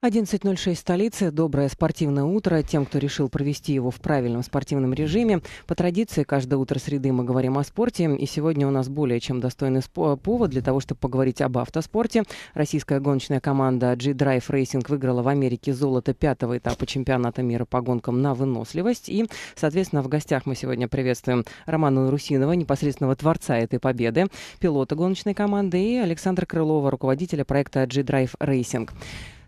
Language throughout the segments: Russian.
11.06 столицы. Доброе спортивное утро. Тем, кто решил провести его в правильном спортивном режиме, по традиции, каждое утро среды мы говорим о спорте. И сегодня у нас более чем достойный повод для того, чтобы поговорить об автоспорте. Российская гоночная команда G-Drive Racing выиграла в Америке золото пятого этапа чемпионата мира по гонкам на выносливость. И, соответственно, в гостях мы сегодня приветствуем Романа Русинова, непосредственного творца этой победы, пилота гоночной команды, и Александра Крылова, руководителя проекта G-Drive Racing.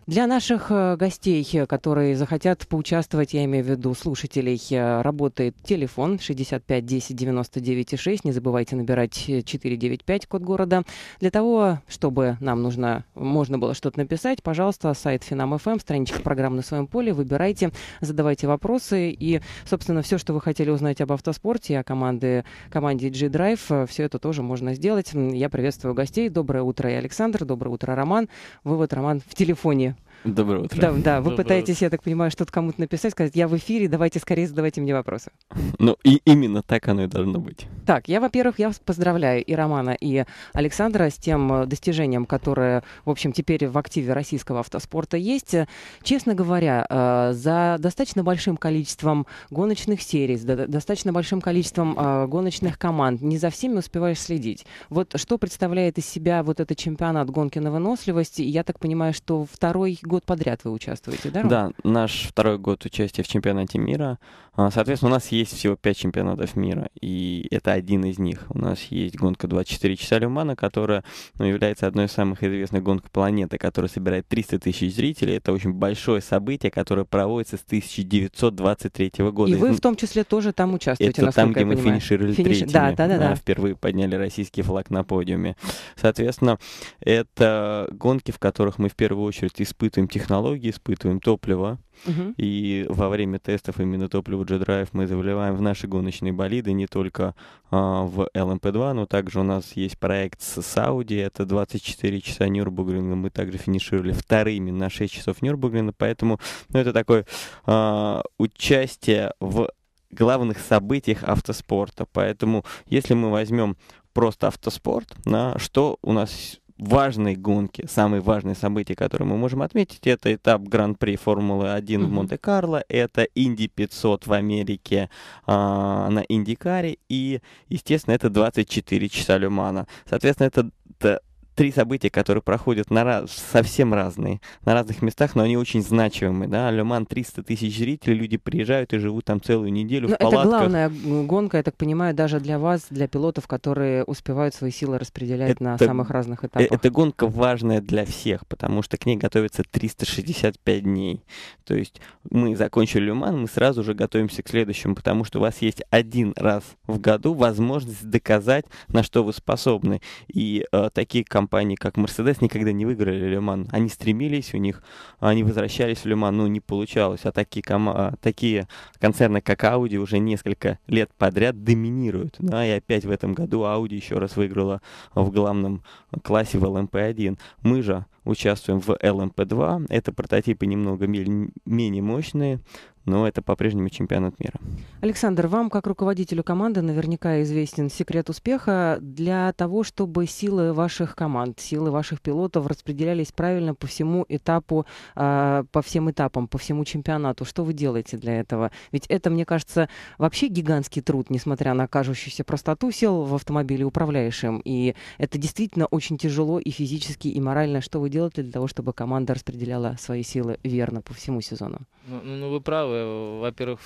Для наших э, гостей, э, которые захотят поучаствовать, я имею в виду слушателей, э, работает телефон 65 10 99 6. Не забывайте набирать 495 код города. Для того, чтобы нам нужно, можно было что-то написать, пожалуйста, сайт Финам.ФМ, эм, страничка программ на своем поле, выбирайте, задавайте вопросы. И, собственно, все, что вы хотели узнать об автоспорте, о команде, команде G-Drive, все это тоже можно сделать. Я приветствую гостей. Доброе утро, я Александр. Доброе утро, Роман. Вывод, Роман, в телефоне Доброе утро. Да, да вы Доброе пытаетесь, утро. я так понимаю, что-то кому-то написать, сказать, я в эфире, давайте скорее задавайте мне вопросы. Ну, и именно так оно и должно быть. Так, я, во-первых, я поздравляю и Романа, и Александра с тем э, достижением, которое, в общем, теперь в активе российского автоспорта есть. Честно говоря, э, за достаточно большим количеством гоночных серий, за достаточно большим количеством э, гоночных команд, не за всеми успеваешь следить. Вот что представляет из себя вот этот чемпионат гонки на выносливость? Я так понимаю, что второй год подряд вы участвуете, да? Ром? Да, наш второй год участия в чемпионате мира. А, соответственно, у нас есть всего 5 чемпионатов мира, и это один из них. У нас есть гонка 24 часа Люмана, которая ну, является одной из самых известных гонок планеты, которая собирает 300 тысяч зрителей. Это очень большое событие, которое проводится с 1923 года. И вы в том числе тоже там участвуете, Это там, где мы понимаю. финишировали Финиш... третьими. Да, да, да, да. Впервые подняли российский флаг на подиуме. Соответственно, это гонки, в которых мы в первую очередь испытываем технологии, испытываем топливо, угу. и во время тестов именно топливо в G-Drive мы заливаем в наши гоночные болиды, не только э, в LMP2, но также у нас есть проект с Сауди, это 24 часа Нюрбургринга, мы также финишировали вторыми на 6 часов Нюрбургринга, поэтому ну, это такое э, участие в главных событиях автоспорта. Поэтому, если мы возьмем просто автоспорт, на что у нас важной гонки, самые важные события, которые мы можем отметить, это этап Гран-при Формулы-1 mm-hmm. в Монте-Карло, это Инди 500 в Америке э, на Индикаре и, естественно, это 24 часа Люмана. Соответственно, это три события, которые проходят на раз, совсем разные, на разных местах, но они очень значимые. Да? Леман 300 тысяч зрителей, люди приезжают и живут там целую неделю но ну, в палатках. Это главная гонка, я так понимаю, даже для вас, для пилотов, которые успевают свои силы распределять это, на самых разных э, этапах. Это гонка важная для всех, потому что к ней готовится 365 дней. То есть мы закончили Люман, мы сразу же готовимся к следующему, потому что у вас есть один раз в году возможность доказать, на что вы способны. И э, такие компании компании, как Mercedes, никогда не выиграли Лиман. Они стремились, у них они возвращались в Лиман, но не получалось. А такие, ком... А, такие концерны, как Audi, уже несколько лет подряд доминируют. Да, и опять в этом году Audi еще раз выиграла в главном классе в LMP1. Мы же участвуем в LMP2. Это прототипы немного менее мощные, но это по-прежнему чемпионат мира. Александр, вам, как руководителю команды, наверняка известен секрет успеха для того, чтобы силы ваших команд, силы ваших пилотов распределялись правильно по всему этапу, а, по всем этапам, по всему чемпионату. Что вы делаете для этого? Ведь это, мне кажется, вообще гигантский труд, несмотря на кажущуюся простоту сел в автомобиле, управляешь им. И это действительно очень тяжело и физически, и морально. Что вы делаете для того, чтобы команда распределяла свои силы верно по всему сезону? Ну, ну, ну вы правы Э, во-первых,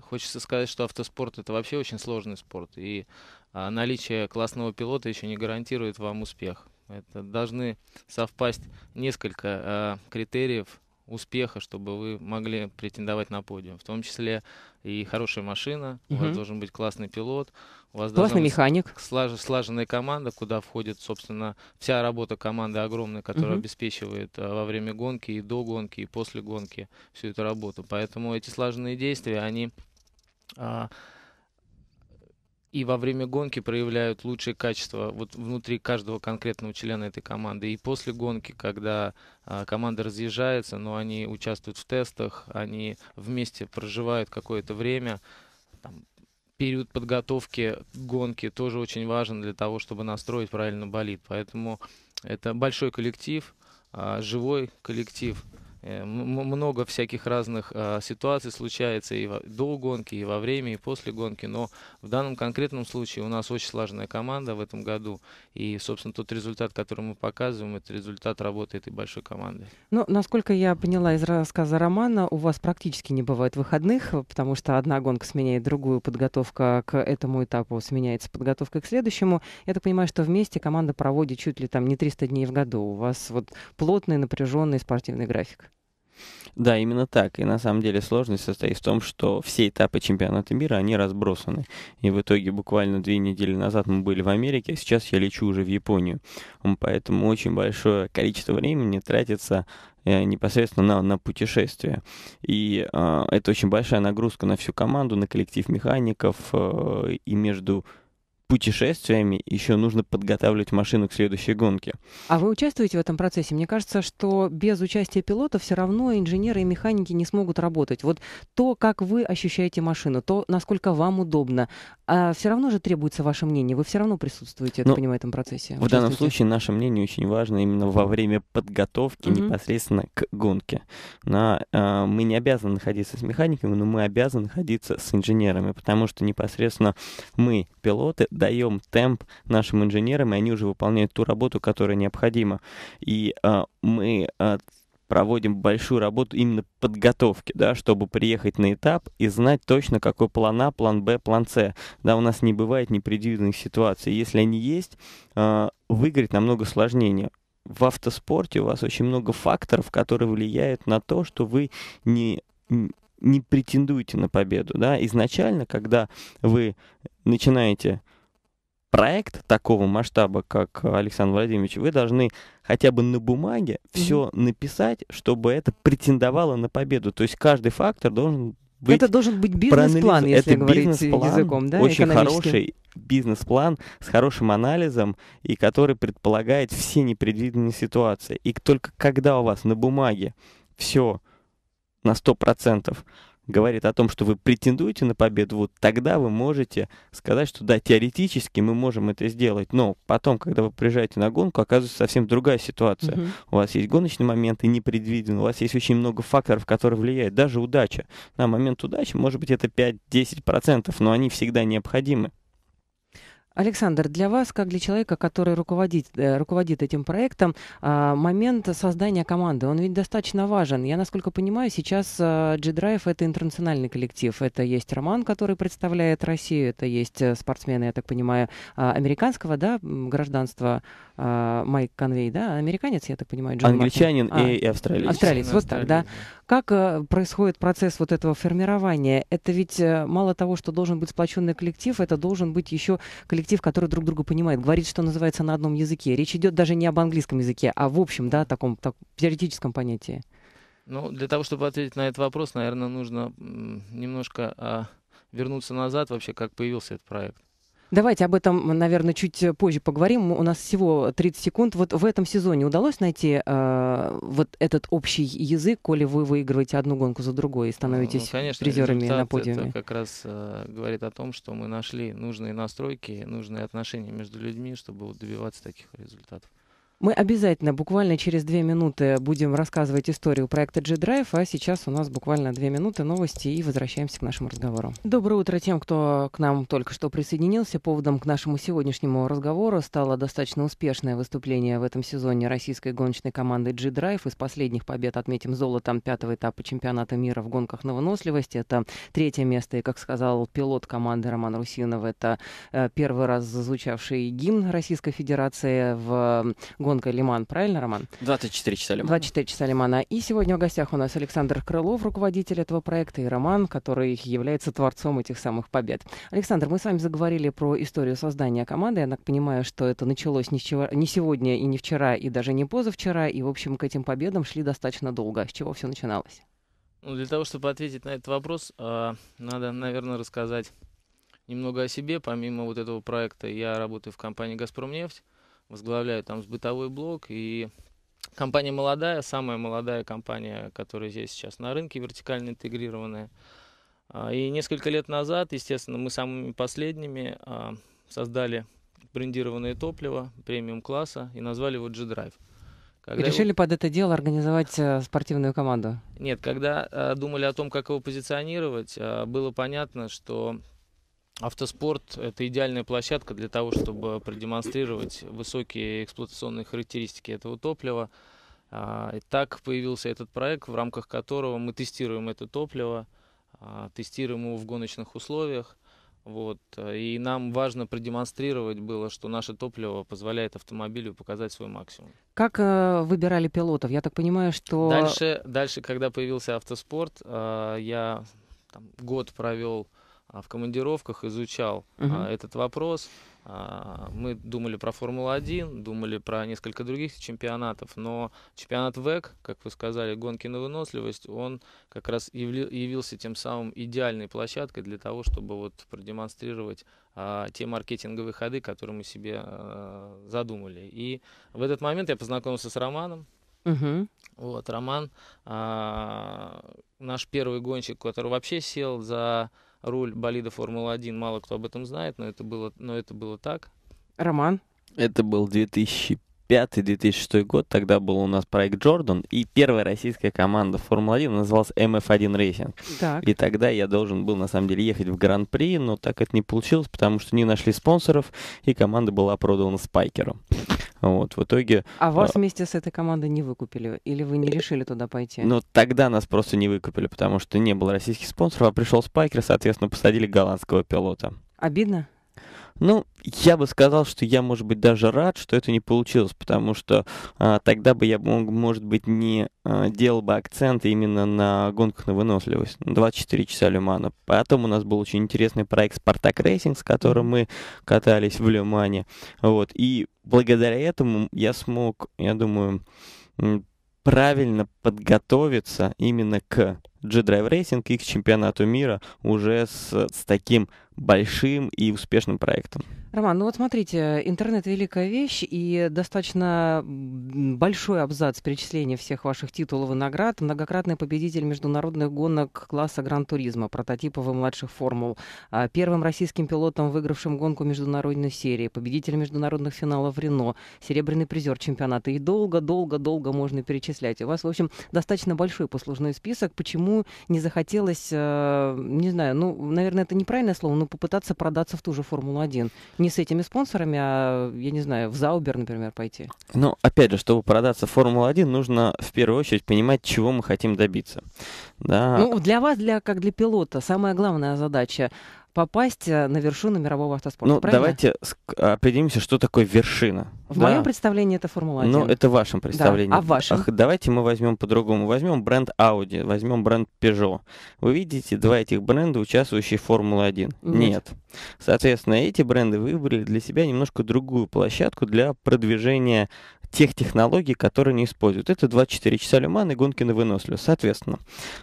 хочется сказать, что автоспорт это вообще очень сложный спорт, и а, наличие классного пилота еще не гарантирует вам успех. Это должны совпасть несколько э, критериев успеха, чтобы вы могли претендовать на подиум. В том числе и хорошая машина, угу. у вас должен быть классный пилот, у вас классный механик, слаж, слаженная команда, куда входит, собственно, вся работа команды огромная, которая угу. обеспечивает а, во время гонки и до гонки и после гонки всю эту работу. Поэтому эти слаженные действия, они а, и во время гонки проявляют лучшие качества вот внутри каждого конкретного члена этой команды. И после гонки, когда а, команда разъезжается, но они участвуют в тестах, они вместе проживают какое-то время, там, период подготовки гонки тоже очень важен для того, чтобы настроить правильно болит. Поэтому это большой коллектив, а, живой коллектив. Э, много всяких разных а, ситуаций случается и до гонки, и во время, и после гонки, но в данном конкретном случае у нас очень слаженная команда в этом году, и, собственно, тот результат, который мы показываем, это результат работы этой большой команды. Ну, насколько я поняла из рассказа Романа, у вас практически не бывает выходных, потому что одна гонка сменяет другую, подготовка к этому этапу сменяется подготовкой к следующему. Я так понимаю, что вместе команда проводит чуть ли там не 300 дней в году. У вас вот плотный, напряженный спортивный график. Да, именно так. И на самом деле сложность состоит в том, что все этапы чемпионата мира, они разбросаны. И в итоге буквально две недели назад мы были в Америке, а сейчас я лечу уже в Японию. Поэтому очень большое количество времени тратится э, непосредственно на, на путешествие. И э, это очень большая нагрузка на всю команду, на коллектив механиков э, и между путешествиями еще нужно подготавливать машину к следующей гонке. А вы участвуете в этом процессе? Мне кажется, что без участия пилота все равно инженеры и механики не смогут работать. Вот то, как вы ощущаете машину, то, насколько вам удобно, а все равно же требуется ваше мнение. Вы все равно присутствуете, я так ну, понимаю, в этом процессе. В данном случае наше мнение очень важно именно во время подготовки mm-hmm. непосредственно к гонке. На, э, мы не обязаны находиться с механиками, но мы обязаны находиться с инженерами, потому что непосредственно мы, пилоты, даем темп нашим инженерам, и они уже выполняют ту работу, которая необходима. И э, мы э, проводим большую работу именно подготовки, да, чтобы приехать на этап и знать точно, какой план А, план Б, план С. Да, у нас не бывает непредвиденных ситуаций. Если они есть, э, выиграть намного сложнее в автоспорте у вас очень много факторов, которые влияют на то, что вы не, не претендуете на победу. Да? Изначально, когда вы начинаете проект такого масштаба, как Александр Владимирович, вы должны хотя бы на бумаге все mm-hmm. написать, чтобы это претендовало на победу. То есть каждый фактор должен быть Это должен быть бизнес-план, если это говорить бизнес-план, языком, да, очень хороший бизнес-план с хорошим анализом и который предполагает все непредвиденные ситуации. И только когда у вас на бумаге все на 100%, говорит о том, что вы претендуете на победу, вот тогда вы можете сказать, что да, теоретически мы можем это сделать, но потом, когда вы приезжаете на гонку, оказывается совсем другая ситуация. Угу. У вас есть гоночные моменты непредвиденные. у вас есть очень много факторов, которые влияют, даже удача. На момент удачи, может быть, это 5-10%, но они всегда необходимы. Александр, для вас, как для человека, который руководит, э, руководит этим проектом, а, момент создания команды, он ведь достаточно важен. Я, насколько понимаю, сейчас э, G-Drive — это интернациональный коллектив. Это есть Роман, который представляет Россию, это есть э, спортсмены, я так понимаю, а, американского да, гражданства а, Майк Конвей, да, американец, я так понимаю, Джон Англичанин Мартин. и а, австралиец. Австралиец, вот так, да. Как происходит процесс вот этого формирования? Это ведь мало того, что должен быть сплоченный коллектив, это должен быть еще коллектив коллектив, который друг друга понимает, говорит, что называется, на одном языке. Речь идет даже не об английском языке, а в общем, да, таком так, теоретическом понятии. Ну, для того, чтобы ответить на этот вопрос, наверное, нужно немножко а, вернуться назад вообще, как появился этот проект. Давайте об этом, наверное, чуть э, позже поговорим. У нас всего 30 секунд. Вот в этом сезоне удалось найти э, вот этот общий язык, коли вы выигрываете одну гонку за другой и становитесь ну, конечно, призерами на подиуме? Это как раз э, говорит о том, что мы нашли нужные настройки, нужные отношения между людьми, чтобы добиваться таких результатов. Мы обязательно буквально через две минуты будем рассказывать историю проекта G-Drive, а сейчас у нас буквально две минуты новости и возвращаемся к нашему разговору. Доброе утро тем, кто к нам только что присоединился. Поводом к нашему сегодняшнему разговору стало достаточно успешное выступление в этом сезоне российской гоночной команды G-Drive. Из последних побед отметим золото пятого этапа чемпионата мира в гонках на выносливость. Это третье место, и, как сказал пилот команды Роман Русинов, это э, первый раз зазвучавший гимн Российской Федерации в э, гонка Лиман, правильно, Роман? 24 часа Лимана. 24 часа Лимана. И сегодня в гостях у нас Александр Крылов, руководитель этого проекта, и Роман, который является творцом этих самых побед. Александр, мы с вами заговорили про историю создания команды. Я так понимаю, что это началось не, чего, не сегодня и не вчера, и даже не позавчера, и, в общем, к этим победам шли достаточно долго. С чего все начиналось? Ну, для того, чтобы ответить на этот вопрос, а, надо, наверное, рассказать немного о себе. Помимо вот этого проекта, я работаю в компании «Газпромнефть» возглавляю там бытовой блок, и компания молодая, самая молодая компания, которая здесь сейчас на рынке, вертикально интегрированная. А, и несколько лет назад, естественно, мы самыми последними а, создали брендированное топливо премиум-класса и назвали его G-Drive. Когда... И решили под это дело организовать э, спортивную команду? Нет, когда э, думали о том, как его позиционировать, э, было понятно, что Автоспорт – это идеальная площадка для того, чтобы продемонстрировать высокие эксплуатационные характеристики этого топлива. А, и так появился этот проект, в рамках которого мы тестируем это топливо, а, тестируем его в гоночных условиях. Вот. А, и нам важно продемонстрировать было, что наше топливо позволяет автомобилю показать свой максимум. Как э, выбирали пилотов? Я так понимаю, что... Дальше, дальше когда появился автоспорт, э, я там, год провел а, в командировках изучал Uh-huh. этот вопрос. А, мы думали про Формулу-1, думали про несколько других чемпионатов, но чемпионат ВЭК, как вы сказали, гонки на выносливость, он как раз явился тем самым идеальной площадкой для того, чтобы вот продемонстрировать те маркетинговые ходы, которые мы себе задумали. И в этот момент я познакомился с Романом, Угу. Вот, Роман, а, наш первый гонщик, который вообще сел за руль болида Формулы-1, мало кто об этом знает, но это было, но это было так. Роман? Это был 2001 2005-2006 год, тогда был у нас проект Джордан, и первая российская команда Формулы-1 называлась MF1 Racing. Так. И тогда я должен был, на самом деле, ехать в Гран-при, но так это не получилось, потому что не нашли спонсоров, и команда была продана спайкеру. Вот, в итоге... А вас а, вместе с этой командой не выкупили? Или вы не э, решили туда пойти? Ну, тогда нас просто не выкупили, потому что не было российских спонсоров, а пришел спайкер, соответственно, посадили голландского пилота. Обидно? Ну, я бы сказал, что я, может быть, даже рад, что это не получилось, потому что а, тогда бы я, мог, может быть, не а, делал бы акцент именно на гонках на выносливость. 24 ну, часа Люмана. Потом у нас был очень интересный проект «Спартак Рейсинг», с которым мы катались в Люмане. Вот. И благодаря этому я смог, я думаю, правильно подготовиться именно к G-Drive Racing и к чемпионату мира уже с, с таким большим и успешным проектом. Роман, ну вот смотрите, интернет великая вещь, и достаточно большой абзац перечисления всех ваших титулов и наград. Многократный победитель международных гонок класса гран-туризма, прототипов и младших формул, а, первым российским пилотом, выигравшим гонку международной серии, победитель международных финалов Рено, серебряный призер чемпионата. И долго-долго-долго можно перечислять. У вас, в общем, достаточно большой послужной список. Почему ему не захотелось, э, не знаю, ну, наверное, это неправильное слово, но попытаться продаться в ту же Формулу-1. Не с этими спонсорами, а, я не знаю, в Заубер, например, пойти. Ну, опять же, чтобы продаться в Формулу-1, нужно в первую очередь понимать, чего мы хотим добиться. Да. Ну, для вас, для, как для пилота, самая главная задача попасть э, на вершину мирового автоспорта. Ну, правильно? давайте определимся, что такое вершина. В да. моем представлении это Формула-1. Ну, это в вашем представлении. Да. А в вашем? Ах, давайте мы возьмем по-другому. Возьмем бренд Audi, возьмем бренд Peugeot. Вы видите два этих бренда, участвующие в Формуле-1? Нет. Нет. Соответственно, эти бренды выбрали для себя немножко другую площадку для продвижения тех технологий, которые не используют. Это 24 часа Люмана и гонки на выносливость. Соответственно,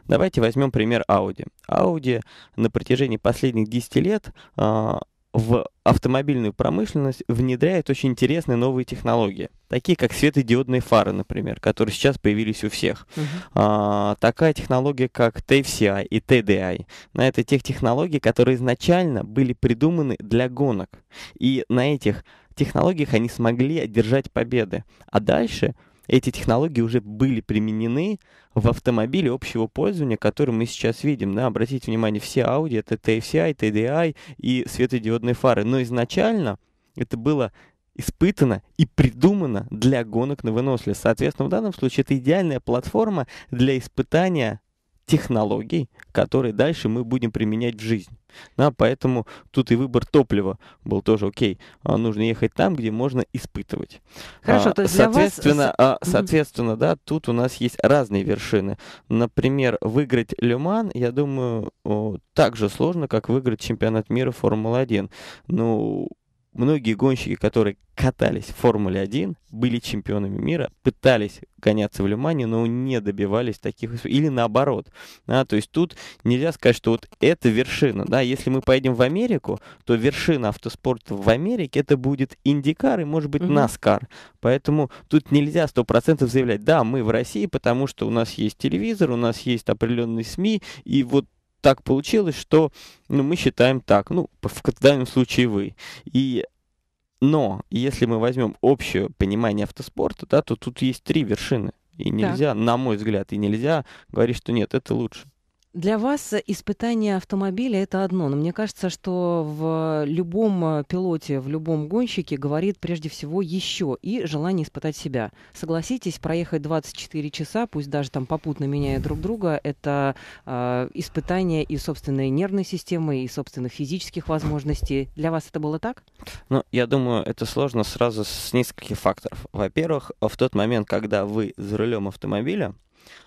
давайте возьмем пример Audi. Audi на протяжении последних 10 лет а, в автомобильную промышленность внедряет очень интересные новые технологии, такие как светодиодные фары, например, которые сейчас появились у всех. Uh-huh. А, такая технология, как TFCI и TDI. На это тех технологий, которые изначально были придуманы для гонок. И на этих технологиях они смогли одержать победы. А дальше эти технологии уже были применены в автомобиле общего пользования, который мы сейчас видим. Да? Обратите внимание, все Audi — это TFCI, TDI и светодиодные фары. Но изначально это было испытано и придумано для гонок на выносливость. Соответственно, в данном случае это идеальная платформа для испытания технологий, которые дальше мы будем применять в жизнь. Да, поэтому тут и выбор топлива был тоже окей. А, нужно ехать там, где можно испытывать. Хорошо, а, то есть соответственно, для вас... А, соответственно, да, тут у нас есть разные вершины. Например, выиграть Леман, я думаю, о, так же сложно, как выиграть чемпионат мира Формулы-1. Ну, Многие гонщики, которые катались в Формуле-1, были чемпионами мира, пытались гоняться в Лимане, но не добивались таких... Или наоборот. Да, то есть тут нельзя сказать, что вот это вершина. Да? Если мы поедем в Америку, то вершина автоспорта в Америке это будет Индикар и, может быть, Наскар. Mm -hmm. Поэтому тут нельзя 100% заявлять, да, мы в России, потому что у нас есть телевизор, у нас есть определенные СМИ, и вот так получилось, что ну, мы считаем так, ну, в данном случае вы. И но если мы возьмем общее понимание автоспорта, да, то тут есть три вершины. И нельзя, да. на мой взгляд, и нельзя говорить, что нет, это лучше. Для вас испытание автомобиля это одно, но мне кажется, что в любом пилоте, в любом гонщике говорит прежде всего еще и желание испытать себя. Согласитесь, проехать 24 часа, пусть даже там попутно меняя друг друга, это э, испытание и собственной нервной системы, и собственных физических возможностей. Для вас это было так? Ну, я думаю, это сложно сразу с нескольких факторов. Во-первых, в тот момент, когда вы за рулем автомобиля,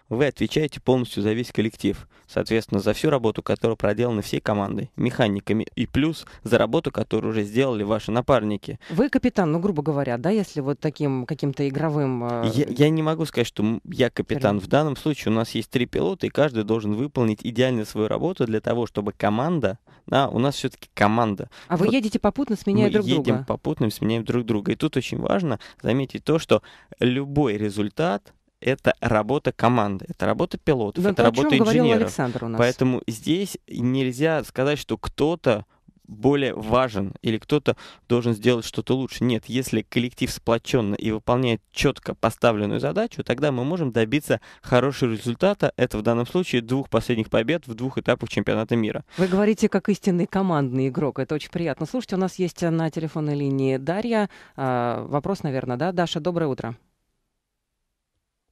вы отвечаете полностью за весь коллектив, соответственно, за всю работу, которая проделана всей командой, механиками, и плюс за работу, которую уже сделали ваши напарники. Вы капитан, ну, грубо говоря, да, если вот таким каким-то игровым... Э, я, я не могу сказать, что я капитан. В данном случае у нас есть три пилота, и каждый должен выполнить идеально свою работу для того, чтобы команда... Да, у нас все-таки команда. А вот вы едете попутно, сменяя друг друга? Мы едем попутно, сменяем друг друга. И тут очень важно заметить то, что любой результат это работа команды, это работа пилотов, Но это то, работа инженеров. говорил Александр у нас. Поэтому здесь нельзя сказать, что кто-то более важен или кто-то должен сделать что-то лучше. Нет, если коллектив сплоченно и выполняет четко поставленную задачу, тогда мы можем добиться хорошего результата. Это в данном случае двух последних побед в двух этапах чемпионата мира. Вы говорите как истинный командный игрок. Это очень приятно. Слушайте, у нас есть э, на телефонной линии Дарья. А, вопрос, наверное, да? Даша, доброе утро.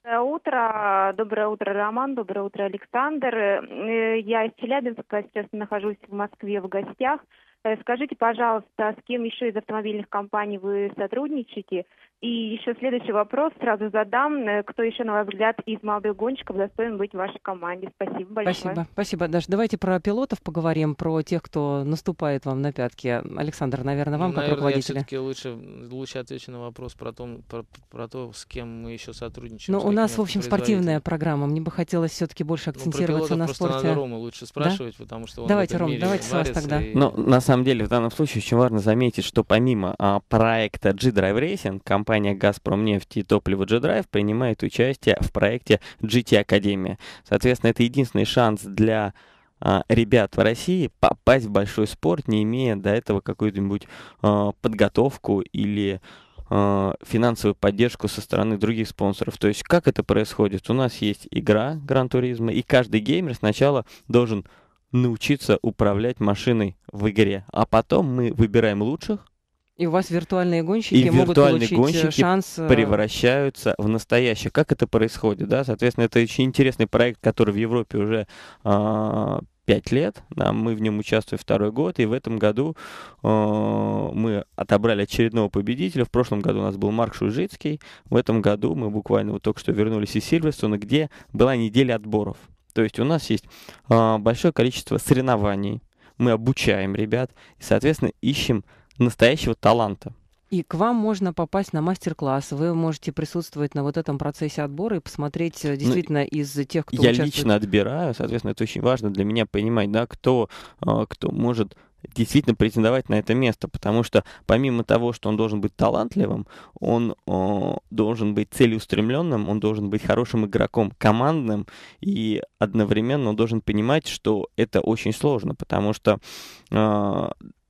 Доброе утро. Доброе утро, Роман. Доброе утро, Александр. Э, я из Челябинска, сейчас нахожусь в Москве в гостях. Э, скажите, пожалуйста, с кем еще из автомобильных компаний вы сотрудничаете? И еще следующий вопрос сразу задам. Э, кто еще, на ваш взгляд, из молодых гонщиков достоин быть в вашей команде? Спасибо большое. Спасибо. Спасибо, Даша. Давайте про пилотов поговорим, про тех, кто наступает вам на пятки. Александр, наверное, вам ну, как наверное, я все лучше, лучше отвечу на вопрос про, том, про, про то, с кем мы еще сотрудничаем. Ну, у нас, в общем, спортивная программа. Мне бы хотелось все-таки больше акцентироваться ну, про на спорте. Надо Рома лучше спрашивать, да? потому что он Давайте, Ром, давайте с вас тогда. И... Ну, на самом деле, в данном случае очень важно заметить, что помимо а, проекта G-Drive Racing, компания компания «Газпром нефти и «Топливо G-Drive» принимает участие в проекте GT Академия. Соответственно, это единственный шанс для а, ребят в России попасть в большой спорт, не имея до этого какую-нибудь э, подготовку или э, финансовую поддержку со стороны других спонсоров. То есть как это происходит? У нас есть игра Гран-туризма, и каждый геймер сначала должен научиться управлять машиной в игре, а потом мы выбираем лучших, и у вас виртуальные гонщики и могут виртуальные получить э, гонщики шанс... Э, превращаются в настоящие. Как это происходит, да? Соответственно, это очень интересный проект, который в Европе уже а, пять лет. Да, мы в нем участвуем второй год, и в этом году э, мы отобрали очередного победителя. В прошлом году у нас был Марк Шужицкий. В этом году мы буквально вот только что вернулись из Сильверстона, где была неделя отборов. То есть у нас есть э, большое количество соревнований, мы обучаем ребят и, соответственно, ищем настоящего таланта. И к вам можно попасть на мастер-класс. Вы можете присутствовать на вот этом процессе отбора и посмотреть э, ну, действительно ну, из э, тех, кто я участвует. Я лично отбираю, соответственно, это очень важно для меня понимать, да, кто, э, кто может действительно претендовать на это место, потому что помимо того, что он должен быть талантливым, он о, должен быть целеустремленным, он должен быть хорошим игроком, командным, и одновременно он должен понимать, что это очень сложно, потому что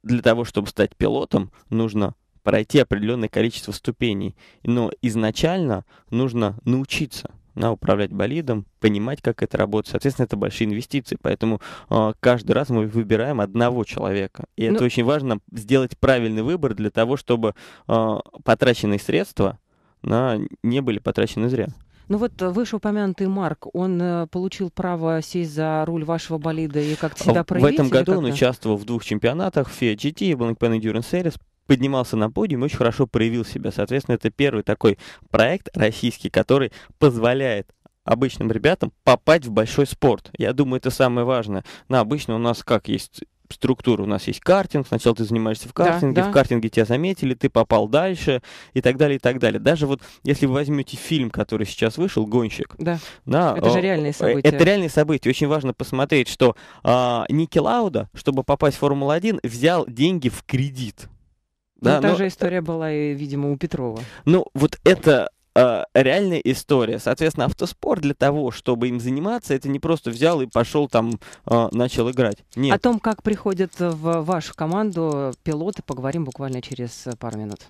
для того, чтобы стать пилотом, нужно пройти определенное количество ступеней. Но изначально нужно научиться на управлять болидом, понимать, как это работает. Соответственно, это большие инвестиции, поэтому э, каждый раз мы выбираем одного человека. И ну... это очень важно сделать правильный выбор для того, чтобы э, потраченные средства на, не были потрачены зря. Ну вот э, вышеупомянутый Марк, он э, получил право сесть за руль вашего болида и как-то а себя проявить? В этом году он участвовал в двух чемпионатах, в GT и Blancpain Endurance Series, поднимался на подиум и очень хорошо проявил себя. Соответственно, это первый такой проект российский, который позволяет обычным ребятам попасть в большой спорт. Я думаю, это самое важное. На обычно у нас как есть структура. У нас есть картинг, сначала ты занимаешься в картинге, да, да. в картинге тебя заметили, ты попал дальше и так далее, и так далее. Даже вот если вы возьмете фильм, который сейчас вышел, «Гонщик», да. Да, это же э, реальные э, события. Это реальные события. Очень важно посмотреть, что а, Ники Лауда, чтобы попасть в Формулу-1, взял деньги в кредит. Ну, да, ну, та но... же э, история была, и, видимо, у Петрова. Ну, вот это Э, реальная история. Соответственно, автоспорт для того, чтобы им заниматься, это не просто взял и пошел там, э, начал играть. Нет. О том, как приходят в вашу команду пилоты, поговорим буквально через пару минут.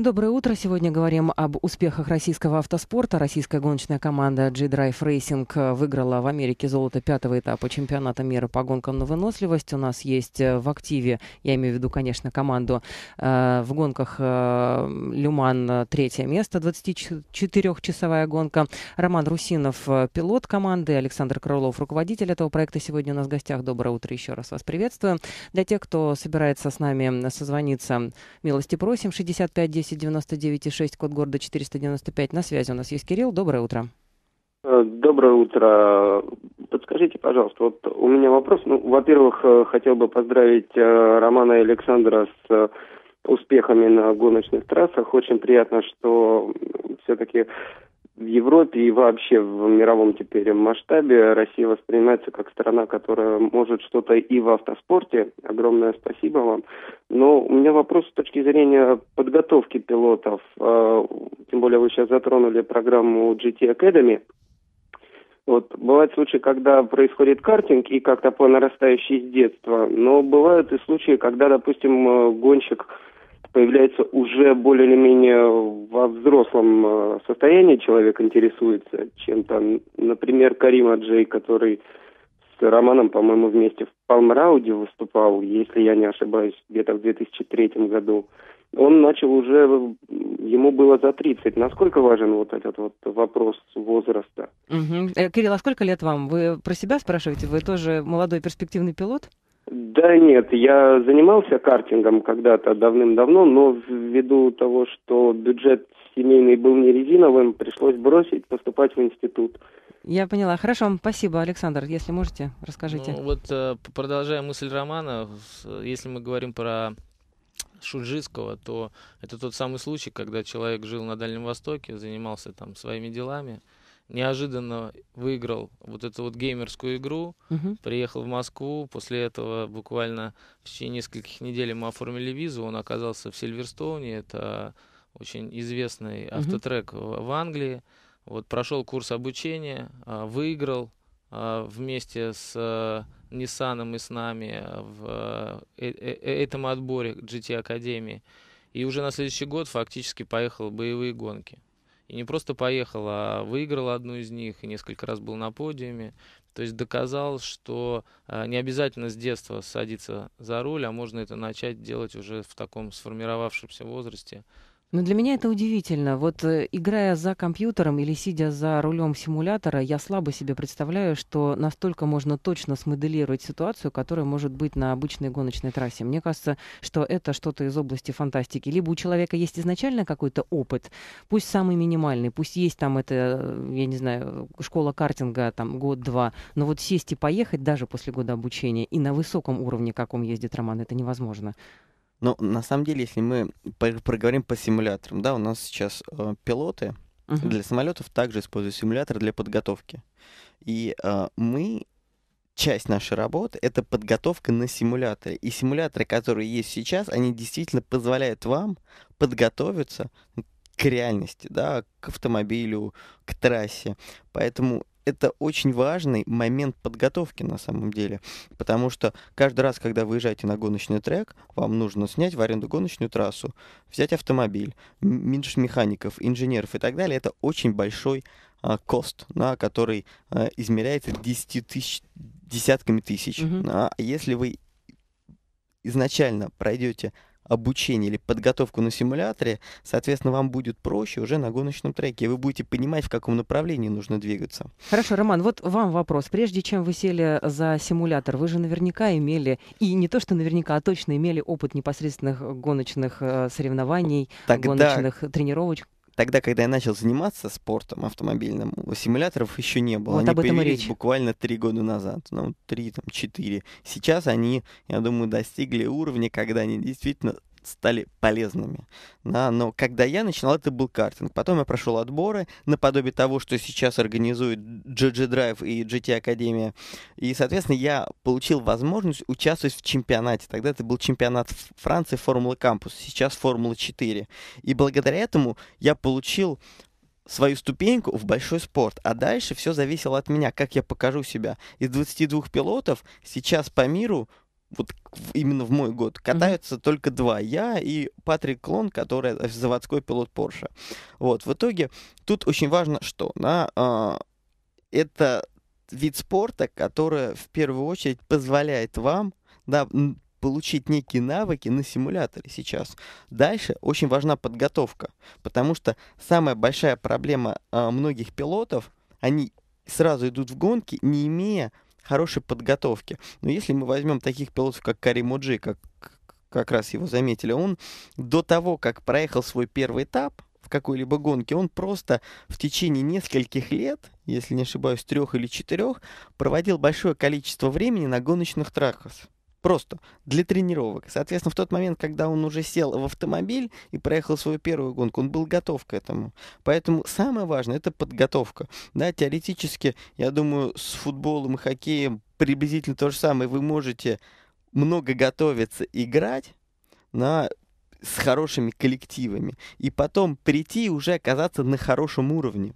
Доброе утро. Сегодня говорим об успехах российского автоспорта. Российская гоночная команда G-Drive Racing э, выиграла в Америке золото пятого этапа чемпионата мира по гонкам на выносливость. У нас есть э, в активе, я имею в виду, конечно, команду э, в гонках э, Люман э, третье место, 24-часовая гонка. Роман Русинов, пилот команды, Александр Крылов, руководитель этого проекта. Сегодня у нас в гостях. Доброе утро. Еще раз вас приветствую. Для тех, кто собирается с нами созвониться, милости просим. 65 10 299,6, код города 495. На связи у нас есть Кирилл. Доброе утро. Э, доброе утро. Подскажите, пожалуйста, вот у меня вопрос. Ну, во-первых, э, хотел бы поздравить э, Романа и Александра с успехами на гоночных трассах. Очень приятно, что все-таки в Европе и вообще в мировом теперь масштабе Россия воспринимается как страна, которая может что-то и в автоспорте. Огромное спасибо вам. Но у меня вопрос с точки зрения подготовки пилотов. А, тем более вы сейчас затронули программу GT Academy. Вот, бывают случаи, когда происходит картинг и как-то по нарастающей с детства, но бывают и случаи, когда, допустим, э, гонщик появляется уже более или менее во взрослом э, состоянии человек интересуется чем-то. Например, Карима Джей, который с Романом, по-моему, вместе в Палмрауде выступал, если я не ошибаюсь, где-то в 2003 году. Он начал уже, э, ему было за 30. Насколько важен вот этот вот вопрос возраста? Угу. Кирилл, а сколько лет вам? Вы про себя спрашиваете? Вы тоже молодой перспективный пилот? Да нет, я занимался картингом когда-то давным-давно, но ввиду того, что бюджет семейный был не резиновым, пришлось бросить, поступать в институт. Я поняла. Хорошо, вам спасибо, Александр. Если можете, расскажите. Ну, вот э, продолжая мысль Романа, если мы говорим про Шуджицкого, то это тот самый случай, когда человек жил на Дальнем Востоке, занимался там своими делами, неожиданно выиграл вот эту вот геймерскую игру, угу. приехал в Москву, после этого буквально в течение нескольких недель мы оформили визу, он оказался в Сильверстоуне, это очень известный автотрек угу. в Англии, вот прошел курс обучения, а, выиграл а, вместе с а, Nissan и с нами в э, э, э, этом отборе GT Академии. И уже на следующий год фактически поехал в боевые гонки. И не просто поехал, а выиграл одну из них, и несколько раз был на подиуме. То есть доказал, что а, не обязательно с детства садиться за руль, а можно это начать делать уже в таком сформировавшемся возрасте, но для меня это удивительно. Вот э, играя за компьютером или сидя за рулем симулятора, я слабо себе представляю, что настолько можно точно смоделировать ситуацию, которая может быть на обычной гоночной трассе. Мне кажется, что это что-то из области фантастики. Либо у человека есть изначально какой-то опыт, пусть самый минимальный, пусть есть там это, э, я не знаю, школа картинга там год-два, но вот сесть и поехать даже после года обучения и на высоком уровне, каком ездит Роман, это невозможно. Но ну, на самом деле, если мы проговорим по симуляторам, да, у нас сейчас э, пилоты uh-huh. для самолетов также используют симулятор для подготовки. И э, мы часть нашей работы — это подготовка на симуляторе И симуляторы, которые есть сейчас, они действительно позволяют вам подготовиться к реальности, да, к автомобилю, к трассе. Поэтому это очень важный момент подготовки на самом деле, потому что каждый раз, когда вы выезжаете на гоночный трек, вам нужно снять в аренду гоночную трассу, взять автомобиль, меньше механиков, инженеров и так далее. Это очень большой а, кост, на который а, измеряется 10 тысяч, десятками тысяч. mm А если вы изначально пройдете обучение или подготовку на симуляторе, соответственно, вам будет проще уже на гоночном треке. И вы будете понимать, в каком направлении нужно двигаться. Хорошо, Роман, вот вам вопрос. Прежде чем вы сели за симулятор, вы же наверняка имели, и не то что наверняка, а точно имели опыт непосредственных гоночных э, соревнований, Тогда... гоночных тренировочек тогда, когда я начал заниматься спортом автомобильным, симуляторов еще не было. Вот они об этом появились речь. буквально три года назад, ну, три, там, четыре. Сейчас они, я думаю, достигли уровня, когда они действительно стали полезными. Да, но когда я начинал, это был картинг. Потом я прошел отборы, наподобие того, что сейчас организует GG Drive и GT Академия. И, соответственно, я получил возможность участвовать в чемпионате. Тогда это был чемпионат Франции Формула Кампус, сейчас Формула 4. И благодаря этому я получил свою ступеньку в большой спорт. А дальше все зависело от меня, как я покажу себя. Из 22 пилотов сейчас по миру вот именно в мой год катаются mm-hmm. только два. Я и Патрик Клон, который э, заводской пилот Porsche. Вот, в итоге тут очень важно, что на э, а, это вид спорта, который в первую очередь позволяет вам да, получить некие навыки на симуляторе сейчас. Дальше очень важна подготовка, потому что самая большая проблема э, многих пилотов, они сразу идут в гонки, не имея хорошей подготовки. Но если мы возьмем таких пилотов, как Кари Муджи, как как раз его заметили, он до того, как проехал свой первый этап, какой-либо гонке, он просто в течение нескольких лет, если не ошибаюсь, трех или четырех, проводил большое количество времени на гоночных трассах. Просто для тренировок. Соответственно, в тот момент, когда он уже сел в автомобиль и проехал свою первую гонку, он был готов к этому. Поэтому самое важное это подготовка. Да, теоретически, я думаю, с футболом и хоккеем приблизительно то же самое. Вы можете много готовиться играть на с хорошими коллективами, и потом прийти и уже оказаться на хорошем уровне.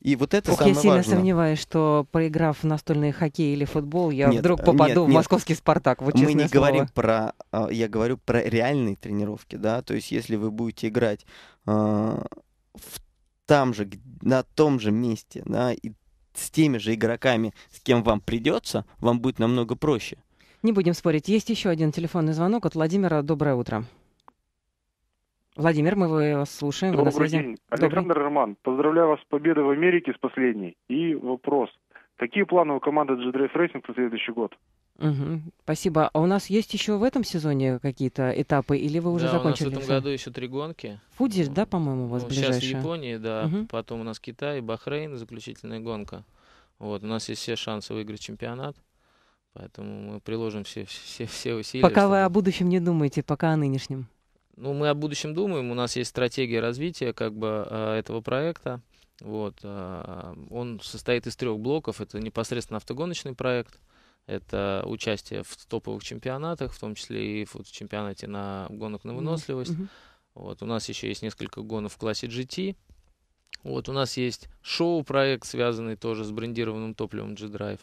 И вот это Ох, самое я сильно важное. сомневаюсь, что проиграв в настольный хоккей или футбол, я нет, вдруг э, попаду нет, в московский «Спартак». Вот, Мы не слово. говорим про... А, я говорю про реальные тренировки, да, то есть если вы будете играть э, в там же, на том же месте, да, и с теми же игроками, с кем вам придется, вам будет намного проще. Не будем спорить. Есть еще один телефонный звонок от Владимира. Доброе утро. Владимир, мы вас слушаем. Добрый вы день. Александр Добрый. Роман, поздравляю вас с победой в Америке, с последней. И вопрос. Какие планы у команды G-Drive Racing на следующий год? Угу, спасибо. А у нас есть еще в этом сезоне какие-то этапы, или вы уже да, закончили? У нас в этом все? году еще три гонки. Фудзиш, да, по-моему, у вас ну, ближайшая? Сейчас в Японии, да. Угу. Потом у нас Китай, Бахрейн, заключительная гонка. Вот, у нас есть все шансы выиграть чемпионат. Поэтому мы приложим все, все, все усилия. Пока чтобы... вы о будущем не думаете, пока о нынешнем. Ну, мы о будущем думаем, у нас есть стратегия развития как бы а, этого проекта. Вот. А, он состоит из трех блоков. Это непосредственно автогоночный проект, это участие в топовых чемпионатах, в том числе и в чемпионате на гонок на выносливость. Mm-hmm. Вот. У нас еще есть несколько гонок в классе GT. Вот. У нас есть шоу-проект, связанный тоже с брендированным топливом G-Drive.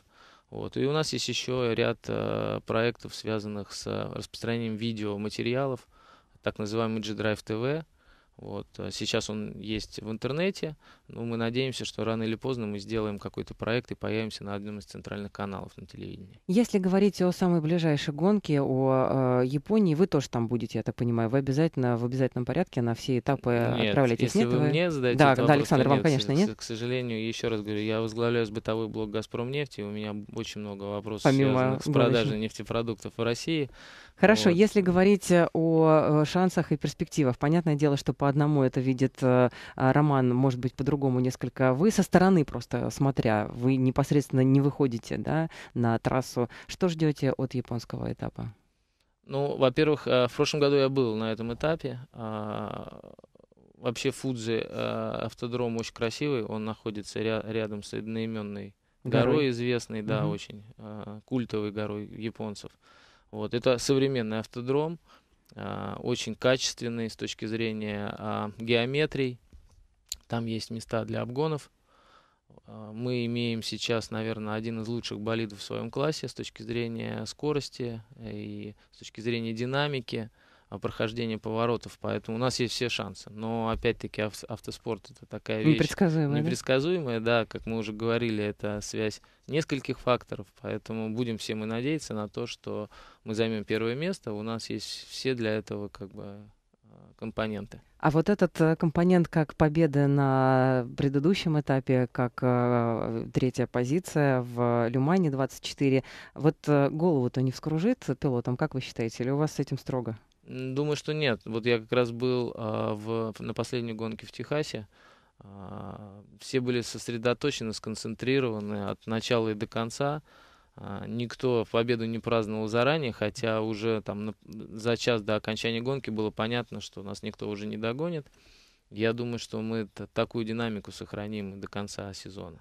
Вот. И у нас есть еще ряд э, проектов, связанных с распространением видеоматериалов, материалов так называемый G-Drive TV. Вот. Э, сейчас он есть в интернете, ну, мы надеемся, что рано или поздно мы сделаем какой-то проект и появимся на одном из центральных каналов на телевидении. Если говорить о самой ближайшей гонке, о э, Японии, вы тоже там будете, я так понимаю. Вы обязательно в обязательном порядке на все этапы нет, отправляетесь? Если нет, вы, вы мне задаете да, этот да, Александр, вам, нет, конечно, нет. К, сожалению, еще раз говорю, я возглавляю сбытовой блок Газпром Нефти, у меня очень много вопросов, Помимо связанных с продажей будущего. нефтепродуктов в России. Хорошо, вот. если говорить о э, шансах и перспективах, понятное дело, что по одному это видит э, э, Роман, может быть, по-другому по-другому несколько. Вы со стороны просто смотря, вы непосредственно не выходите да, на трассу. Что ждете от японского этапа? Ну, во-первых, э, в прошлом году я был на этом этапе. А, вообще Фудзи э, автодром очень красивый, он находится рядом с одноименной горой, горой известной, да, угу. очень э, культовой горой японцев. Вот это современный автодром, очень качественный с точки зрения а, геометрии. Там есть места для обгонов. А, мы имеем сейчас, наверное, один из лучших болидов в своем классе с точки зрения скорости и с точки зрения динамики а, прохождения поворотов, поэтому у нас есть все шансы. Но опять-таки автоспорт это такая вещь непредсказуемая, непредсказуемая да? да, как мы уже говорили, это связь нескольких факторов, поэтому будем все мы надеяться на то, что мы займем первое место, у нас есть все для этого как бы компоненты. А вот этот э, компонент как победа на предыдущем этапе, как э, третья позиция в Люмане 24, вот э, голову-то не вскружит пилотом, как вы считаете, или у вас с этим строго? Думаю, что нет. Вот я как раз был а, в, на последней гонке в Техасе, а, все были сосредоточены, сконцентрированы от начала и до конца. А, никто победу не праздновал заранее, хотя уже там за час до окончания гонки было понятно, что нас никто уже не догонит. Я думаю, что мы такую динамику сохраним до конца сезона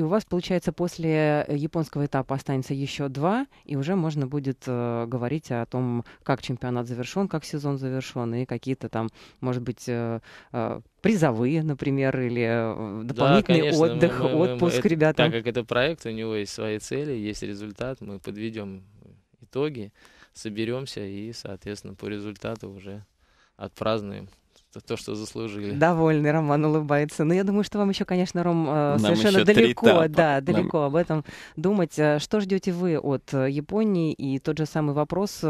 и у вас, получается, после э, японского этапа останется еще два, и уже можно будет э, говорить о том, как чемпионат завершен, как сезон завершен, и какие-то там, может быть, э, э, призовые, например, или э, дополнительный да, конечно, отдых, мы, мы, отпуск ребята. мы, так как это проект, у него есть свои цели, есть результат, мы подведем итоги, соберемся и, соответственно, по результату уже отпразднуем то то, что заслужили. Довольный Роман улыбается. Но ну, я думаю, что вам еще, конечно, Ром, э, Нам совершенно далеко, да, далеко Нам... об этом думать. Э, что ждете вы от э, Японии? И тот же самый вопрос,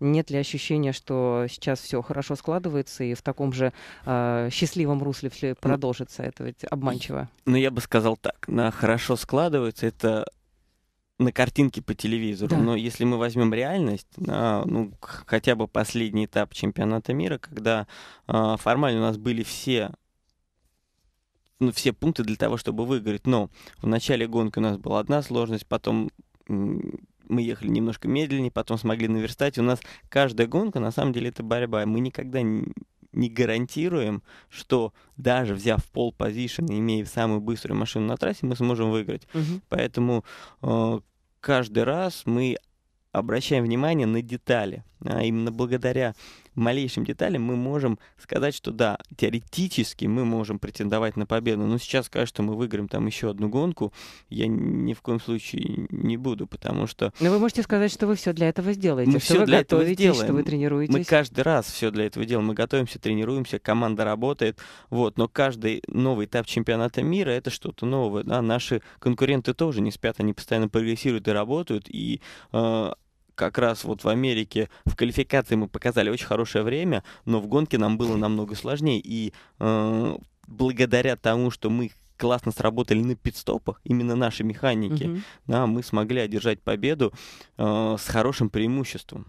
нет ли ощущения, что сейчас все хорошо складывается и в таком же э, счастливом русле все продолжится? Это ведь обманчиво. Ну, я бы сказал так, на хорошо складывается, это на картинке по телевизору, да. но если мы возьмем реальность, а, ну хотя бы последний этап чемпионата мира, когда а, формально у нас были все ну, все пункты для того, чтобы выиграть. Но в начале гонки у нас была одна сложность, потом мы ехали немножко медленнее, потом смогли наверстать. У нас каждая гонка, на самом деле, это борьба. Мы никогда не гарантируем, что даже взяв пол позишн, имея самую быструю машину на трассе, мы сможем выиграть. Угу. Поэтому э, каждый раз мы обращаем внимание на детали. А именно благодаря малейшим деталям мы можем сказать, что да, теоретически мы можем претендовать на победу, но сейчас сказать, что мы выиграем там еще одну гонку, я ни в коем случае не буду, потому что... Но вы можете сказать, что вы все для этого сделаете, мы что все вы для этого сделаем. что вы тренируетесь. Мы каждый раз все для этого делаем, мы готовимся, тренируемся, команда работает, вот, но каждый новый этап чемпионата мира — это что-то новое, да, наши конкуренты тоже не спят, они постоянно прогрессируют и работают, и э, как раз вот в Америке в квалификации мы показали очень хорошее время, но в гонке нам было намного сложнее. И э, благодаря тому, что мы классно сработали на пидстопах, именно наши механики, угу. да, мы смогли одержать победу э, с хорошим преимуществом.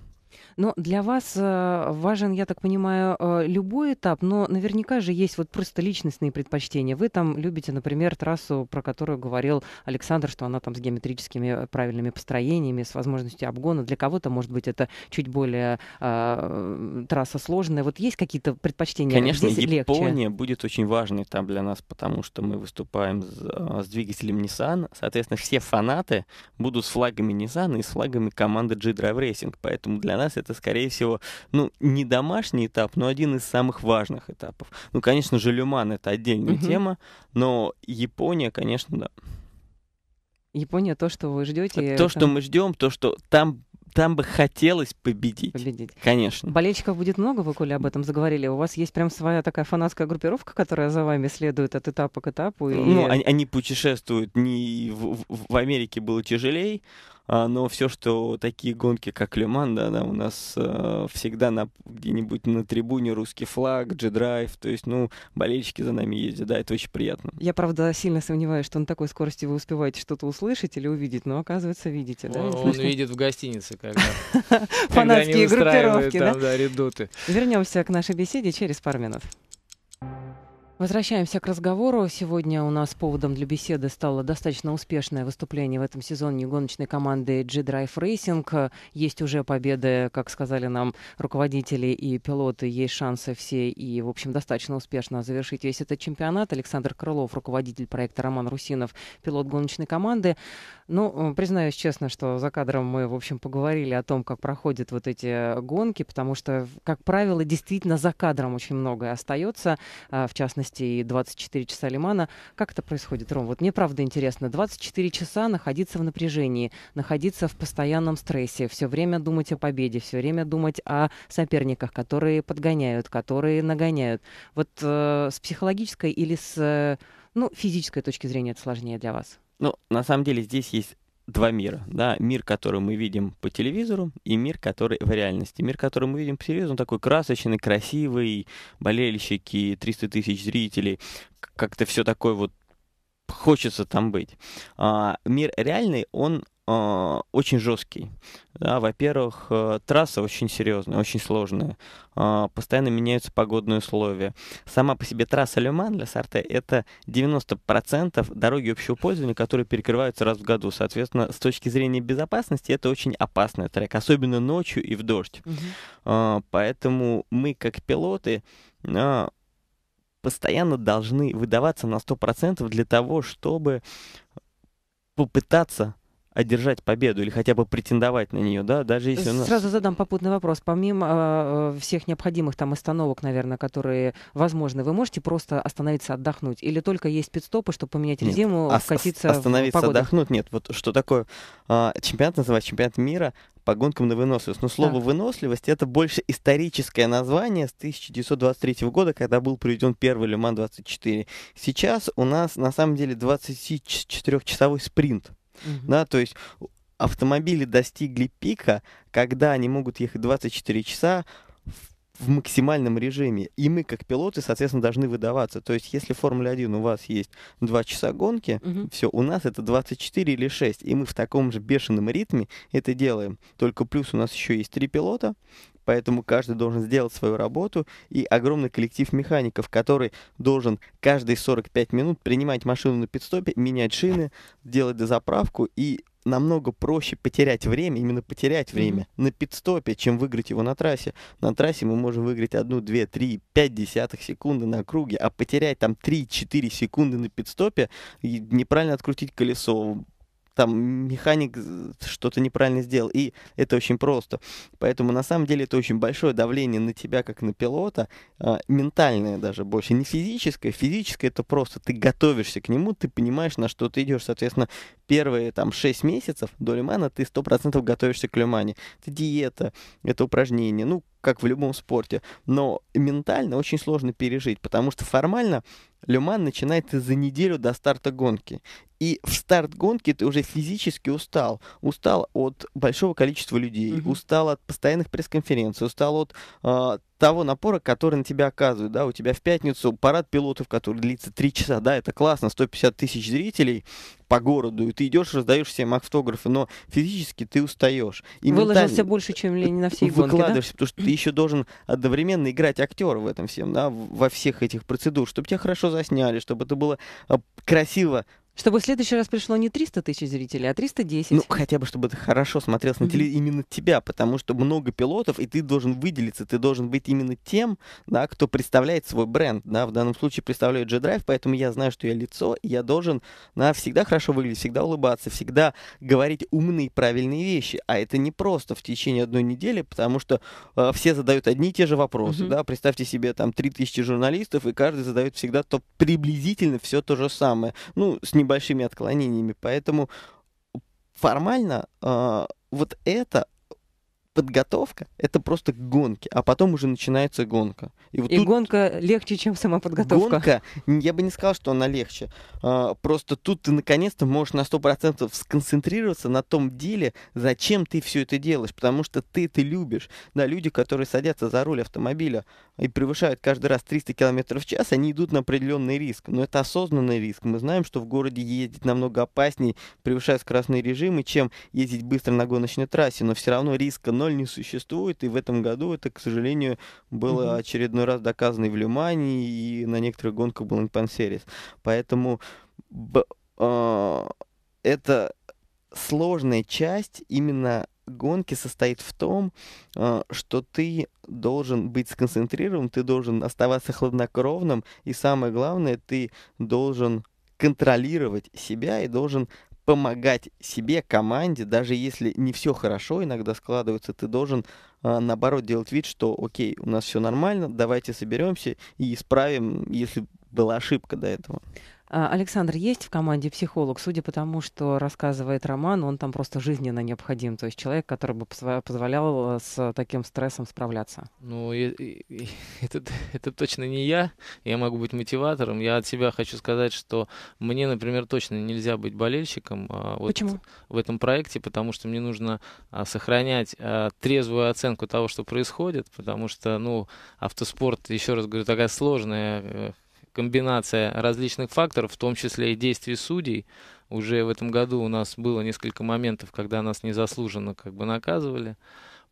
Но для вас э, важен, я так понимаю, э, любой этап, но наверняка же есть вот просто личностные предпочтения. Вы там любите, например, трассу, про которую говорил Александр, что она там с геометрическими э, правильными построениями, с возможностью обгона. Для кого-то, может быть, это чуть более э, трасса сложная. Вот есть какие-то предпочтения? Конечно, Здесь Япония легче. будет очень важной там для нас, потому что мы выступаем за, с двигателем Nissan. Соответственно, все фанаты будут с флагами Nissan и с флагами команды G-Drive Racing. Поэтому для нас это это, скорее всего, ну, не домашний этап, но один из самых важных этапов. Ну, конечно же, Люман — это отдельная угу. тема, но Япония, конечно, да. Япония то, что вы ждете. То, там... что мы ждем, то, что там там бы хотелось победить. Победить. Конечно. Болельщиков будет много, вы, Коля, об этом заговорили. У вас есть прям своя такая фанатская группировка, которая за вами следует от этапа к этапу. Ну, И... Ну, они, они путешествуют. Не в, в Америке было тяжелее, а, но все, что такие гонки, как Леман, да, да, у нас э, всегда на, где-нибудь на трибуне русский флаг, G-Drive, то есть, ну, болельщики за нами ездят, да, это очень приятно. Я, правда, сильно сомневаюсь, что на такой скорости вы успеваете что-то услышать или увидеть, но, оказывается, видите, да? Он, он видит в гостинице, когда... Фанатские группировки, да? редуты. Вернемся к нашей беседе через пару минут. Возвращаемся к разговору. Сегодня у нас поводом для беседы стало достаточно успешное выступление в этом сезоне гоночной команды G-Drive Racing. Есть уже победы, как сказали нам руководители и пилоты, есть шансы все и, в общем, достаточно успешно завершить весь этот чемпионат. Александр Крылов, руководитель проекта Роман Русинов, пилот гоночной команды. Ну, э, признаюсь честно, что за кадром мы, в общем, поговорили о том, как проходят вот эти э, гонки, потому что, как правило, действительно за кадром очень многое остается, а, в частности, и 24 часа Лимана. Как это происходит, Ром? Вот мне правда интересно, 24 часа находиться в напряжении, находиться в постоянном стрессе, все время думать о победе, все время думать о соперниках, которые подгоняют, которые нагоняют. Вот э, с психологической или с, э, ну, физической точки зрения это сложнее для вас? Ну, на самом деле здесь есть два мира. Да? Мир, который мы видим по телевизору, и мир, который в реальности. Мир, который мы видим по телевизору, он такой красочный, красивый, болельщики, 300 тысяч зрителей, как-то все такое вот хочется там быть. А, мир реальный, он а, очень жесткий. Да, во-первых, э, трасса очень серьезная, очень сложная. А, постоянно меняются погодные условия. Сама по себе трасса Леман для Сарте это 90% дороги общего пользования, которые перекрываются раз в году. Соответственно, с точки зрения безопасности это очень опасный трек, особенно ночью и в дождь. Угу. Поэтому мы, как пилоты, постоянно должны выдаваться на 100% для того, чтобы попытаться одержать победу или хотя бы претендовать на нее, да, даже если... Нас... Сразу задам попутный вопрос. Помимо э, э, всех необходимых там остановок, наверное, которые возможны, вы можете просто остановиться, отдохнуть? Или только есть пидстопы, чтобы поменять резину, нет, вкатиться Остановиться, в погоду? отдохнуть? Нет, вот что такое э, чемпионат, называется чемпионат мира по гонкам на выносливость. Но слово так. «выносливость» — это больше историческое название с 1923 года, когда был проведен первый Леман-24. Сейчас у нас, на самом деле, 24-часовой спринт Угу. Да, то есть автомобили достигли пика, когда они могут ехать 24 часа в максимальном режиме. И мы, как пилоты, соответственно, должны выдаваться. То есть, если в Формуле-1 у вас есть 2 часа гонки, угу. все, у нас это 24 или 6. И мы в таком же бешеном ритме это делаем. Только плюс у нас еще есть три пилота, поэтому каждый должен сделать свою работу, и огромный коллектив механиков, который должен каждые 45 минут принимать машину на пидстопе, менять шины, делать дозаправку и намного проще потерять время, именно потерять время mm-hmm. на пидстопе, чем выиграть его на трассе. На трассе мы можем выиграть 1, 2, 3, 5 десятых секунды на круге, а потерять там 3-4 секунды на пидстопе, неправильно открутить колесо, там механик э, что-то неправильно сделал, и это очень просто. Поэтому на самом деле это очень большое давление на тебя, как на пилота, а, ментальное даже больше, не физическое. Физическое это просто ты готовишься к нему, ты понимаешь, на что ты идешь. Соответственно, первые там 6 месяцев до Лимана ты 100% готовишься к Лимане. Это диета, это упражнение, ну, как в любом спорте. Но ментально очень сложно пережить, потому что формально Люман начинается за неделю до старта гонки. И в старт гонки ты уже физически устал. Устал от большого количества людей, угу. устал от постоянных пресс-конференций, устал от э, того напора, который на тебя оказывают, да, у тебя в пятницу парад пилотов, который длится 3 часа, да, это классно, 150 тысяч зрителей по городу, и ты идешь, раздаешь всем автографы, но физически ты устаешь. И Выложился больше, чем Ленин на всей гонке, Выкладываешься, да? потому что ты еще должен одновременно играть актера в этом всем, да, во всех этих процедурах, чтобы тебя хорошо засняли, чтобы это было а, красиво чтобы в следующий раз пришло не 300 тысяч зрителей, а 310. Ну, хотя бы, чтобы это хорошо смотрелось на теле именно тебя, потому что много пилотов, и ты должен выделиться, ты должен быть именно тем, да, кто представляет свой бренд. Да, в данном случае представляю G-Drive, поэтому я знаю, что я лицо, и я должен да, всегда хорошо выглядеть, всегда улыбаться, всегда говорить умные правильные вещи. А это не просто в течение одной недели, потому что э, все задают одни и те же вопросы. Mm-hmm. Да, представьте себе там 3000 журналистов, и каждый задает всегда то приблизительно все то же самое. Ну, с ним небольшими отклонениями. Поэтому формально э, вот это подготовка — это просто гонки, а потом уже начинается гонка. И, вот и тут... гонка легче, чем сама подготовка. Гонка, я бы не сказал, что она легче. А, просто тут ты наконец-то можешь на 100% сконцентрироваться на том деле, зачем ты все это делаешь, потому что ты это любишь. Да, люди, которые садятся за руль автомобиля и превышают каждый раз 300 км в час, они идут на определенный риск. Но это осознанный риск. Мы знаем, что в городе ездить намного опаснее, превышая скоростные режимы, чем ездить быстро на гоночной трассе, но все равно риска 0 ноль не существует, и в этом году это, к сожалению, было mm-hmm. очередной раз доказано и в Люмане, и на некоторых гонках был Серис. Поэтому б, э, это сложная часть именно гонки состоит в том, а, что ты должен быть сконцентрирован, ты должен оставаться хладнокровным, и самое главное, ты должен контролировать себя и должен помогать себе, команде, даже если не все хорошо иногда складывается, ты должен а, наоборот делать вид, что окей, у нас все нормально, давайте соберемся и исправим, если была ошибка до этого. А, Александр есть в команде психолог, судя по тому, что рассказывает Роман, он там просто жизненно необходим, то есть человек, который бы позволял с таким стрессом справляться. Ну, это, это точно не я, я могу быть мотиватором, я от себя хочу сказать, что мне, например, точно нельзя быть болельщиком а, вот Почему? в этом проекте, потому что мне нужно а, сохранять трезвую оценку того, что происходит, потому что, ну, автоспорт, еще раз говорю, такая сложная э, комбинация различных факторов, в том числе и действий судей. Уже в этом году у нас было несколько моментов, когда нас незаслуженно как бы наказывали.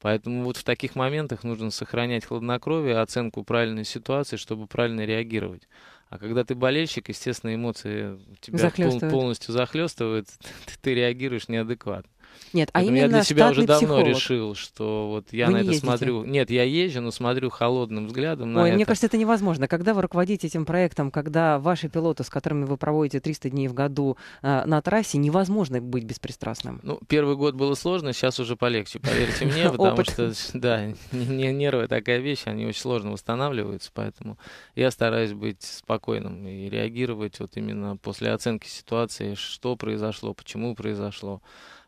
Поэтому вот в таких моментах нужно сохранять хладнокровие, оценку правильной ситуации, чтобы правильно реагировать. А когда ты болельщик, естественно, эмоции тебя захлёстывает. полностью захлестывают, ты реагируешь неадекватно. Нет, а Поэтому именно я для себя уже давно психолог. решил, что вот я Вы на это ездите? смотрю. Нет, я езжу, но смотрю холодным взглядом на Ой, это. мне кажется, это невозможно. Когда вы руководите этим проектом, когда ваши пилоты, с которыми вы проводите 300 дней в году э, на трассе, невозможно быть беспристрастным. Ну, первый год было сложно, сейчас уже полегче, поверьте мне, потому что, да, нервы такая вещь, они очень сложно восстанавливаются, поэтому я стараюсь быть спокойным и реагировать вот именно после оценки ситуации, что произошло, почему произошло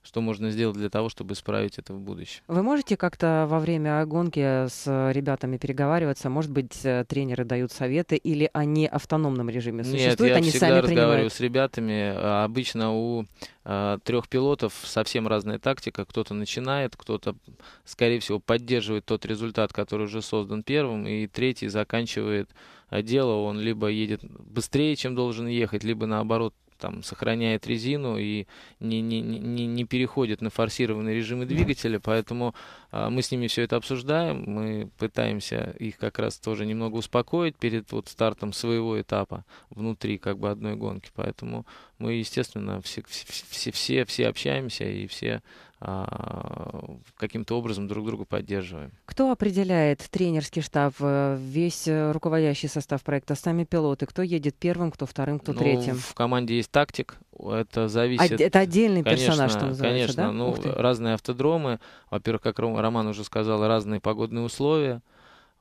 что можно сделать для того, чтобы исправить это в будущем. Вы можете как-то во время гонки с ребятами переговариваться? Может быть, э, тренеры дают советы или они в автономном режиме существуют? Нет, я они всегда сами разговариваю принимают? с ребятами. А, обычно у э, трех пилотов совсем разная тактика. Кто-то начинает, кто-то, скорее всего, поддерживает тот результат, который уже создан первым, и третий заканчивает э, дело. Он либо едет быстрее, чем должен ехать, либо наоборот там сохраняет резину и не, не, не, не переходит на форсированные режимы двигателя, поэтому э, мы с ними все это обсуждаем, мы пытаемся их как раз тоже немного успокоить перед вот стартом своего этапа внутри как бы одной гонки, поэтому мы, естественно, все, все, все, все общаемся и все а, каким-то образом друг друга поддерживаем. Кто определяет тренерский штаб, э, весь э, руководящий состав проекта, сами пилоты? Кто едет первым, кто вторым, кто ну, третьим? В команде есть тактик, это зависит... Од- это отдельный конечно, персонаж, что называется, Конечно, да? ну, разные автодромы. Во-первых, как Роман уже сказал, разные погодные условия.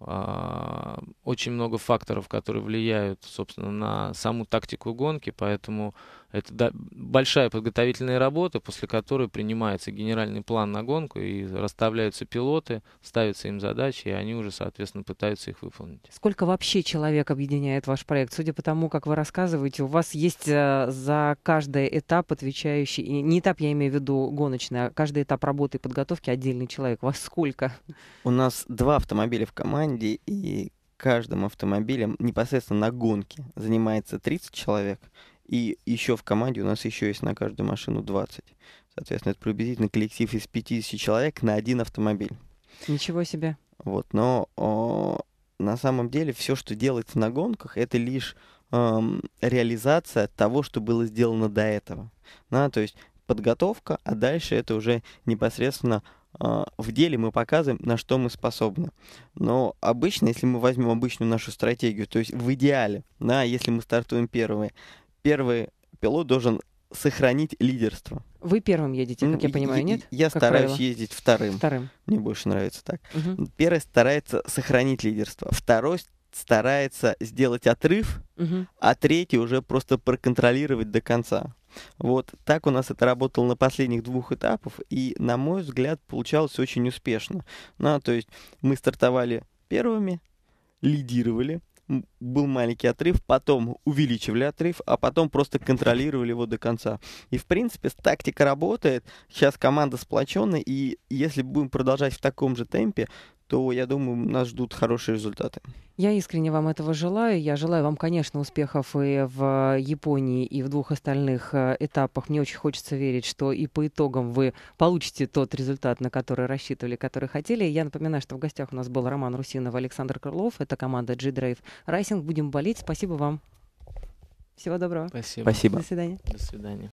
А, очень много факторов, которые влияют, собственно, на саму тактику гонки, поэтому это да, большая подготовительная работа, после которой принимается генеральный план на гонку, и расставляются пилоты, ставятся им задачи, и они уже, соответственно, пытаются их выполнить. Сколько вообще человек объединяет ваш проект? Судя по тому, как вы рассказываете, у вас есть э, за каждый этап отвечающий, не этап я имею в виду гоночный, а каждый этап работы и подготовки отдельный человек. Вас сколько? У нас два автомобиля в команде, и каждым автомобилем непосредственно на гонке занимается 30 человек, и еще в команде у нас еще есть на каждую машину 20. Соответственно, это приблизительно коллектив из 50 человек на один автомобиль. Ничего себе. Вот, но о, на самом деле все, что делается на гонках, это лишь эм, реализация того, что было сделано до этого. Да, то есть подготовка, а дальше это уже непосредственно э, в деле мы показываем, на что мы способны. Но обычно, если мы возьмем обычную нашу стратегию, то есть в идеале, да, если мы стартуем первые, первый пилот должен сохранить лидерство. Вы первым едете, как ну, я понимаю, я, нет? Я как стараюсь правило? ездить вторым. Вторым. Мне больше нравится так. Угу. Первый старается сохранить лидерство, второй старается сделать отрыв, угу. а третий уже просто проконтролировать до конца. Вот так у нас это работало на последних двух этапах, и, на мой взгляд, получалось очень успешно. Ну, то есть мы стартовали первыми, лидировали, был маленький отрыв, потом увеличивали отрыв, а потом просто контролировали его до конца. И, в принципе, тактика работает, сейчас команда сплоченная, и если будем продолжать в таком же темпе, то, я думаю, нас ждут хорошие результаты. Я искренне вам этого желаю. Я желаю вам, конечно, успехов и в Японии, и в двух остальных э, этапах. Мне очень хочется верить, что и по итогам вы получите тот результат, на который рассчитывали, который хотели. Я напоминаю, что в гостях у нас был Роман Русинов, Александр Крылов. Это команда G-Drive Racing. Будем болеть. Спасибо вам. Всего доброго. Спасибо. Спасибо. До свидания. До свидания.